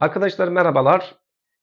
Arkadaşlar merhabalar.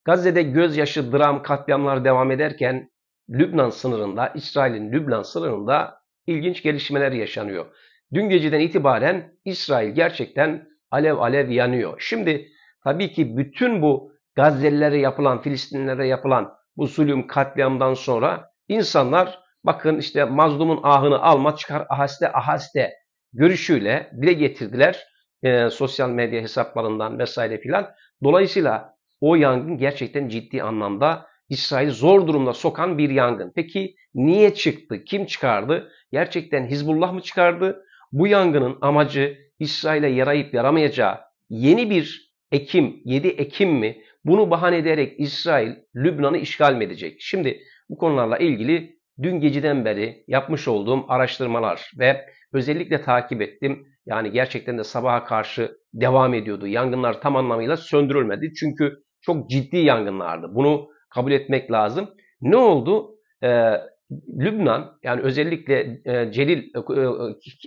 Gazze'de gözyaşı, dram, katliamlar devam ederken Lübnan sınırında, İsrail'in Lübnan sınırında ilginç gelişmeler yaşanıyor. Dün geceden itibaren İsrail gerçekten alev alev yanıyor. Şimdi tabii ki bütün bu Gazze'lilere yapılan, Filistinlere yapılan bu zulüm katliamdan sonra insanlar bakın işte mazlumun ahını alma çıkar ahaste ahaste görüşüyle dile getirdiler. E, sosyal medya hesaplarından vesaire filan. Dolayısıyla o yangın gerçekten ciddi anlamda İsrail'i zor durumda sokan bir yangın. Peki niye çıktı? Kim çıkardı? Gerçekten Hizbullah mı çıkardı? Bu yangının amacı İsrail'e yarayıp yaramayacağı yeni bir Ekim, 7 Ekim mi? Bunu bahane ederek İsrail Lübnan'ı işgal mi edecek? Şimdi bu konularla ilgili dün geceden beri yapmış olduğum araştırmalar ve özellikle takip ettim yani gerçekten de sabaha karşı devam ediyordu. Yangınlar tam anlamıyla söndürülmedi. Çünkü çok ciddi yangınlardı. Bunu kabul etmek lazım. Ne oldu? Ee, Lübnan yani özellikle e, Celil e,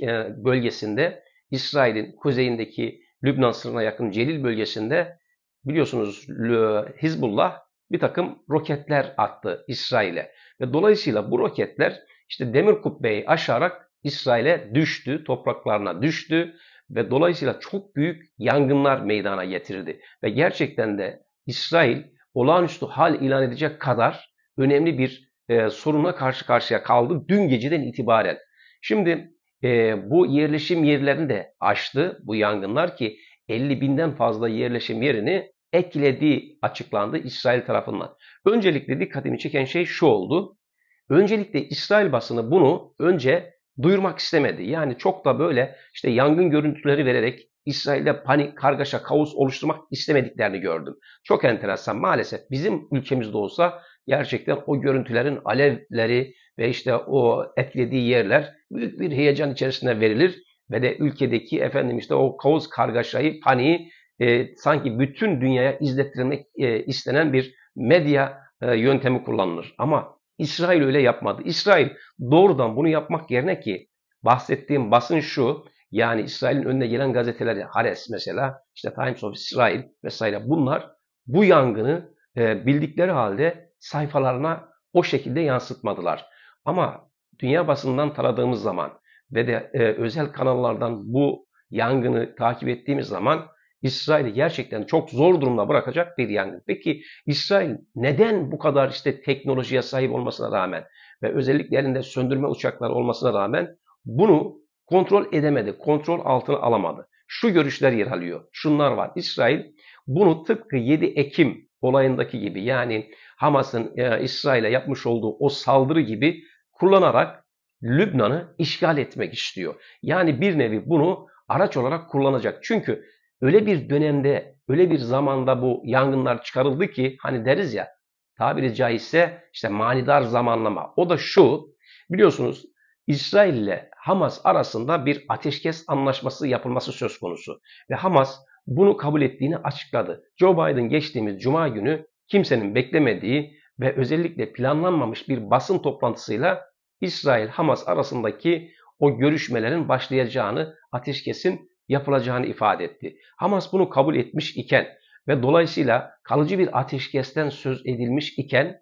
e, e bölgesinde İsrail'in kuzeyindeki Lübnan sınırına yakın Celil bölgesinde biliyorsunuz Hizbullah bir takım roketler attı İsrail'e. Ve dolayısıyla bu roketler işte demir kubbeyi aşarak İsrail'e düştü, topraklarına düştü ve dolayısıyla çok büyük yangınlar meydana getirdi Ve gerçekten de İsrail olağanüstü hal ilan edecek kadar önemli bir e, sorunla karşı karşıya kaldı dün geceden itibaren. Şimdi e, bu yerleşim yerlerini de aştı bu yangınlar ki 50 binden fazla yerleşim yerini eklediği açıklandı İsrail tarafından. Öncelikle dikkatimi çeken şey şu oldu. Öncelikle İsrail basını bunu önce duyurmak istemedi. Yani çok da böyle işte yangın görüntüleri vererek İsrail'de panik, kargaşa, kaos oluşturmak istemediklerini gördüm. Çok enteresan maalesef bizim ülkemizde olsa gerçekten o görüntülerin alevleri ve işte o etlediği yerler büyük bir heyecan içerisinde verilir ve de ülkedeki efendim işte o kaos kargaşayı, paniği e, sanki bütün dünyaya izlettirmek e, istenen bir medya e, yöntemi kullanılır. Ama İsrail öyle yapmadı. İsrail doğrudan bunu yapmak yerine ki bahsettiğim basın şu. Yani İsrail'in önüne gelen gazeteler, Hares mesela, işte Times of Israel vesaire bunlar bu yangını e, bildikleri halde sayfalarına o şekilde yansıtmadılar. Ama dünya basından taradığımız zaman ve de e, özel kanallardan bu yangını takip ettiğimiz zaman İsrail'i gerçekten çok zor durumda bırakacak bir yangın. Peki İsrail neden bu kadar işte teknolojiye sahip olmasına rağmen ve özellikle elinde söndürme uçakları olmasına rağmen bunu kontrol edemedi, kontrol altına alamadı. Şu görüşler yer alıyor. Şunlar var. İsrail bunu tıpkı 7 Ekim olayındaki gibi yani Hamas'ın e, İsrail'e yapmış olduğu o saldırı gibi kullanarak Lübnan'ı işgal etmek istiyor. Yani bir nevi bunu araç olarak kullanacak. Çünkü öyle bir dönemde, öyle bir zamanda bu yangınlar çıkarıldı ki hani deriz ya tabiri caizse işte manidar zamanlama. O da şu biliyorsunuz İsrail ile Hamas arasında bir ateşkes anlaşması yapılması söz konusu. Ve Hamas bunu kabul ettiğini açıkladı. Joe Biden geçtiğimiz cuma günü kimsenin beklemediği ve özellikle planlanmamış bir basın toplantısıyla İsrail-Hamas arasındaki o görüşmelerin başlayacağını, ateşkesin yapılacağını ifade etti. Hamas bunu kabul etmiş iken ve dolayısıyla kalıcı bir ateşkesten söz edilmiş iken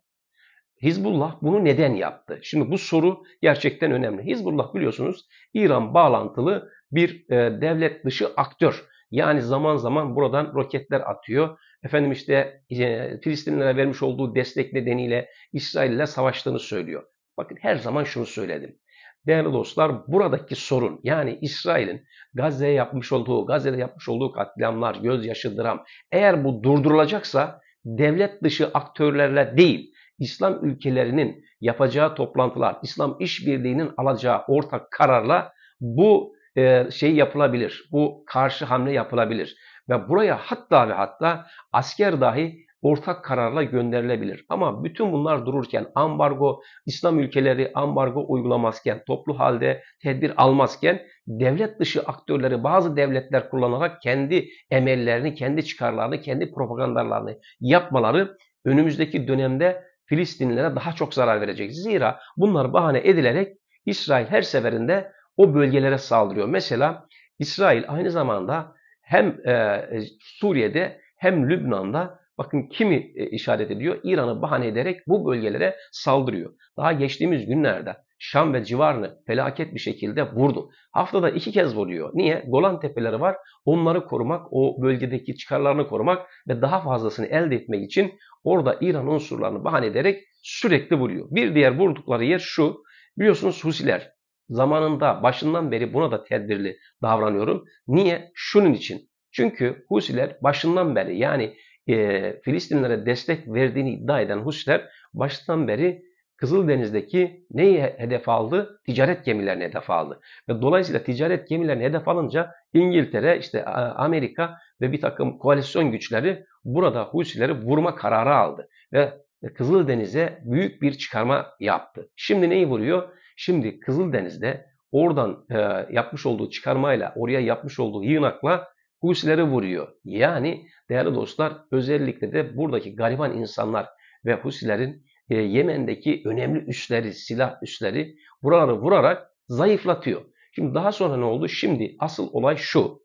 Hizbullah bunu neden yaptı? Şimdi bu soru gerçekten önemli. Hizbullah biliyorsunuz İran bağlantılı bir e, devlet dışı aktör. Yani zaman zaman buradan roketler atıyor. Efendim işte e, Filistinlere vermiş olduğu destek nedeniyle İsrail ile savaştığını söylüyor. Bakın her zaman şunu söyledim. Değerli dostlar buradaki sorun yani İsrail'in Gazze'ye yapmış olduğu, Gazze'de yapmış olduğu katliamlar, gözyaşı, dram eğer bu durdurulacaksa devlet dışı aktörlerle değil İslam ülkelerinin yapacağı toplantılar, İslam işbirliğinin alacağı ortak kararla bu e, şey yapılabilir. Bu karşı hamle yapılabilir. Ve buraya hatta ve hatta asker dahi ortak kararla gönderilebilir. Ama bütün bunlar dururken ambargo İslam ülkeleri ambargo uygulamazken toplu halde tedbir almazken devlet dışı aktörleri bazı devletler kullanarak kendi emellerini, kendi çıkarlarını, kendi propagandalarını yapmaları önümüzdeki dönemde Filistinlilere daha çok zarar verecek. Zira bunlar bahane edilerek İsrail her seferinde o bölgelere saldırıyor. Mesela İsrail aynı zamanda hem e, Suriye'de hem Lübnan'da Bakın kimi e, işaret ediyor? İran'ı bahane ederek bu bölgelere saldırıyor. Daha geçtiğimiz günlerde Şam ve civarını felaket bir şekilde vurdu. Haftada iki kez vuruyor. Niye? Golan tepeleri var. Onları korumak, o bölgedeki çıkarlarını korumak ve daha fazlasını elde etmek için orada İran unsurlarını bahane ederek sürekli vuruyor. Bir diğer vurdukları yer şu. Biliyorsunuz Husiler zamanında başından beri buna da tedbirli davranıyorum. Niye? Şunun için. Çünkü Husiler başından beri yani e, Filistinlere destek verdiğini iddia eden Husiler baştan beri Kızıldeniz'deki neyi hedef aldı? Ticaret gemilerini hedef aldı. Ve dolayısıyla ticaret gemilerini hedef alınca İngiltere, işte Amerika ve bir takım koalisyon güçleri burada Husileri vurma kararı aldı. Ve e, Kızıldeniz'e büyük bir çıkarma yaptı. Şimdi neyi vuruyor? Şimdi Kızıldeniz'de oradan e, yapmış olduğu çıkarmayla, oraya yapmış olduğu yığınakla Husilere vuruyor. Yani değerli dostlar özellikle de buradaki gariban insanlar ve Husilerin e, Yemen'deki önemli üsleri, silah üsleri buraları vurarak zayıflatıyor. Şimdi daha sonra ne oldu? Şimdi asıl olay şu.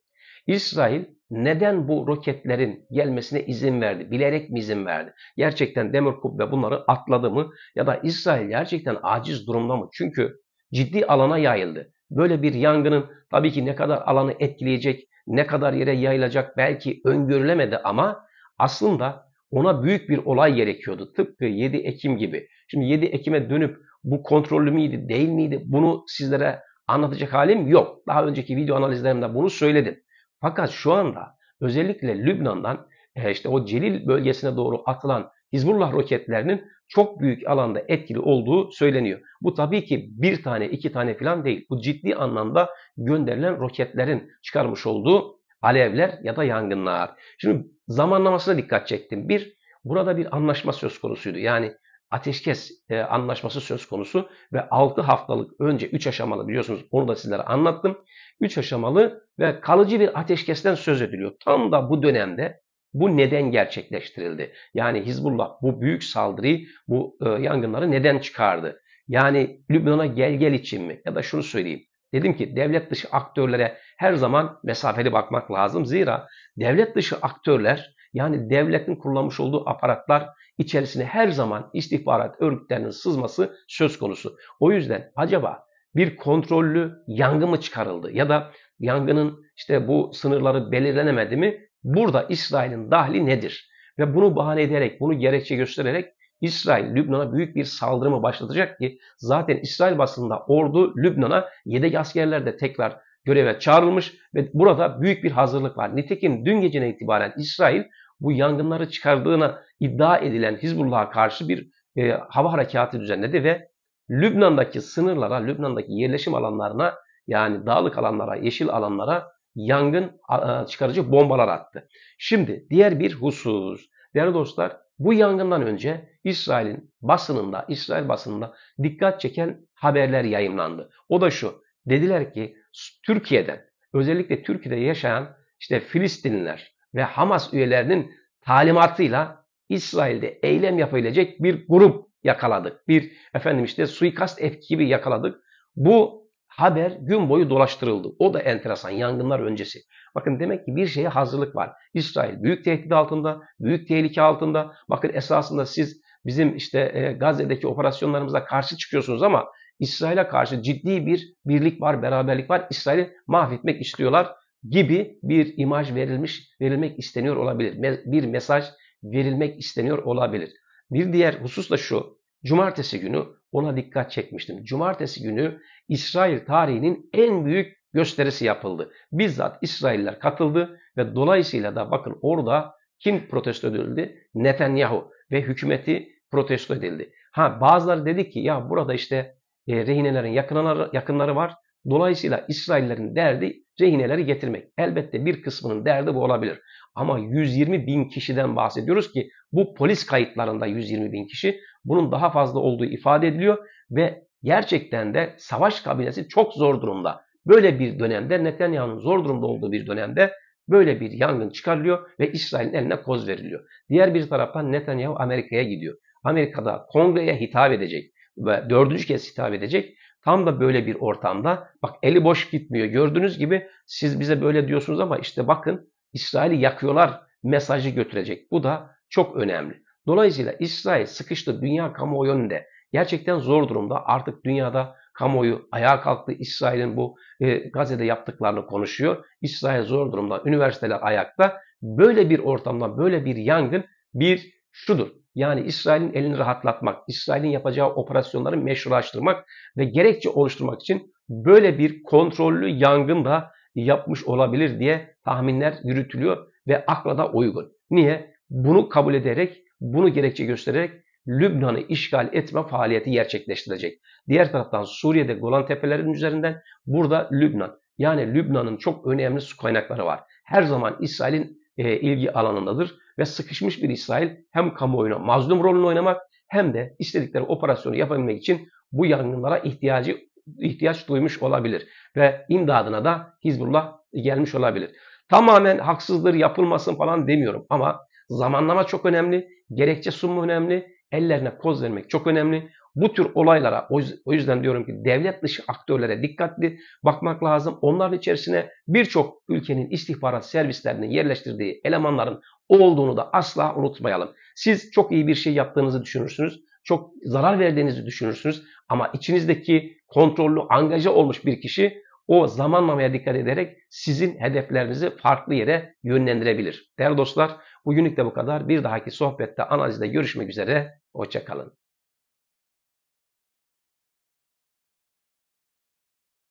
İsrail neden bu roketlerin gelmesine izin verdi? Bilerek mi izin verdi? Gerçekten demir kubbe bunları atladı mı? Ya da İsrail gerçekten aciz durumda mı? Çünkü ciddi alana yayıldı. Böyle bir yangının tabii ki ne kadar alanı etkileyecek, ne kadar yere yayılacak belki öngörülemedi ama aslında ona büyük bir olay gerekiyordu. Tıpkı 7 Ekim gibi. Şimdi 7 Ekim'e dönüp bu kontrollü müydü değil miydi bunu sizlere anlatacak halim yok. Daha önceki video analizlerimde bunu söyledim. Fakat şu anda özellikle Lübnan'dan e, işte o Celil bölgesine doğru atılan Hizbullah roketlerinin çok büyük alanda etkili olduğu söyleniyor. Bu tabii ki bir tane iki tane falan değil. Bu ciddi anlamda gönderilen roketlerin çıkarmış olduğu alevler ya da yangınlar. Şimdi zamanlamasına dikkat çektim. Bir, burada bir anlaşma söz konusuydu. Yani ateşkes e, anlaşması söz konusu ve 6 haftalık önce 3 aşamalı biliyorsunuz onu da sizlere anlattım. 3 aşamalı ve kalıcı bir ateşkesten söz ediliyor. Tam da bu dönemde bu neden gerçekleştirildi? Yani Hizbullah bu büyük saldırıyı, bu e, yangınları neden çıkardı? Yani Lübnan'a gel gel için mi? Ya da şunu söyleyeyim. Dedim ki devlet dışı aktörlere her zaman mesafeli bakmak lazım. Zira devlet dışı aktörler yani devletin kullanmış olduğu aparatlar içerisine her zaman istihbarat örgütlerinin sızması söz konusu. O yüzden acaba bir kontrollü yangın mı çıkarıldı ya da yangının işte bu sınırları belirlenemedi mi Burada İsrail'in dahli nedir? Ve bunu bahane ederek, bunu gerekçe göstererek İsrail Lübnan'a büyük bir saldırımı başlatacak ki zaten İsrail basında ordu Lübnan'a yedek askerler de tekrar göreve çağrılmış ve burada büyük bir hazırlık var. Nitekim dün gecene itibaren İsrail bu yangınları çıkardığına iddia edilen Hizbullah'a karşı bir e, hava harekatı düzenledi ve Lübnan'daki sınırlara, Lübnan'daki yerleşim alanlarına yani dağlık alanlara, yeşil alanlara yangın çıkarıcı bombalar attı. Şimdi diğer bir husus. Değerli dostlar bu yangından önce İsrail'in basınında, İsrail basınında dikkat çeken haberler yayınlandı. O da şu. Dediler ki Türkiye'den özellikle Türkiye'de yaşayan işte Filistinliler ve Hamas üyelerinin talimatıyla İsrail'de eylem yapabilecek bir grup yakaladık. Bir efendim işte suikast ekibi yakaladık. Bu haber gün boyu dolaştırıldı. O da enteresan yangınlar öncesi. Bakın demek ki bir şeye hazırlık var. İsrail büyük tehdit altında, büyük tehlike altında. Bakın esasında siz bizim işte e, Gazze'deki operasyonlarımıza karşı çıkıyorsunuz ama İsrail'e karşı ciddi bir birlik var, beraberlik var. İsrail'i mahvetmek istiyorlar gibi bir imaj verilmiş, verilmek isteniyor olabilir. Bir mesaj verilmek isteniyor olabilir. Bir diğer husus da şu. Cumartesi günü ona dikkat çekmiştim. Cumartesi günü İsrail tarihinin en büyük gösterisi yapıldı. Bizzat İsrailler katıldı ve dolayısıyla da bakın orada kim protesto edildi? Netanyahu ve hükümeti protesto edildi. Ha bazıları dedi ki ya burada işte e, rehinelerin yakınları, yakınları var. Dolayısıyla İsraillerin derdi rehineleri getirmek. Elbette bir kısmının derdi bu olabilir. Ama 120 bin kişiden bahsediyoruz ki bu polis kayıtlarında 120 bin kişi bunun daha fazla olduğu ifade ediliyor ve gerçekten de savaş kabinesi çok zor durumda. Böyle bir dönemde Netanyahu'nun zor durumda olduğu bir dönemde böyle bir yangın çıkarılıyor ve İsrail'in eline koz veriliyor. Diğer bir taraftan Netanyahu Amerika'ya gidiyor. Amerika'da kongreye hitap edecek ve dördüncü kez hitap edecek. Tam da böyle bir ortamda bak eli boş gitmiyor. Gördüğünüz gibi siz bize böyle diyorsunuz ama işte bakın İsrail'i yakıyorlar mesajı götürecek. Bu da çok önemli. Dolayısıyla İsrail sıkıştı dünya kamuoyu önünde. Gerçekten zor durumda. Artık dünyada kamuoyu ayağa kalktı. İsrail'in bu e, Gazze'de yaptıklarını konuşuyor. İsrail zor durumda. Üniversiteler ayakta. Böyle bir ortamda böyle bir yangın bir şudur. Yani İsrail'in elini rahatlatmak, İsrail'in yapacağı operasyonları meşrulaştırmak ve gerekçe oluşturmak için böyle bir kontrollü yangın da yapmış olabilir diye tahminler yürütülüyor ve akla da uygun. Niye? Bunu kabul ederek bunu gerekçe göstererek Lübnan'ı işgal etme faaliyeti gerçekleştirecek. Diğer taraftan Suriye'de Golan Tepelerinin üzerinden burada Lübnan. Yani Lübnan'ın çok önemli su kaynakları var. Her zaman İsrail'in e, ilgi alanındadır ve sıkışmış bir İsrail hem kamuoyuna mazlum rolünü oynamak hem de istedikleri operasyonu yapabilmek için bu yangınlara ihtiyacı ihtiyaç duymuş olabilir ve imdadına da Hizbullah gelmiş olabilir. Tamamen haksızdır, yapılmasın falan demiyorum ama Zamanlama çok önemli. Gerekçe sunma önemli. Ellerine koz vermek çok önemli. Bu tür olaylara o yüzden diyorum ki devlet dışı aktörlere dikkatli bakmak lazım. Onların içerisine birçok ülkenin istihbarat servislerinin yerleştirdiği elemanların olduğunu da asla unutmayalım. Siz çok iyi bir şey yaptığınızı düşünürsünüz. Çok zarar verdiğinizi düşünürsünüz. Ama içinizdeki kontrollü, angaja olmuş bir kişi o zamanlamaya dikkat ederek sizin hedeflerinizi farklı yere yönlendirebilir. Değerli dostlar bugünlük de bu kadar. Bir dahaki sohbette analizde görüşmek üzere. Hoşçakalın.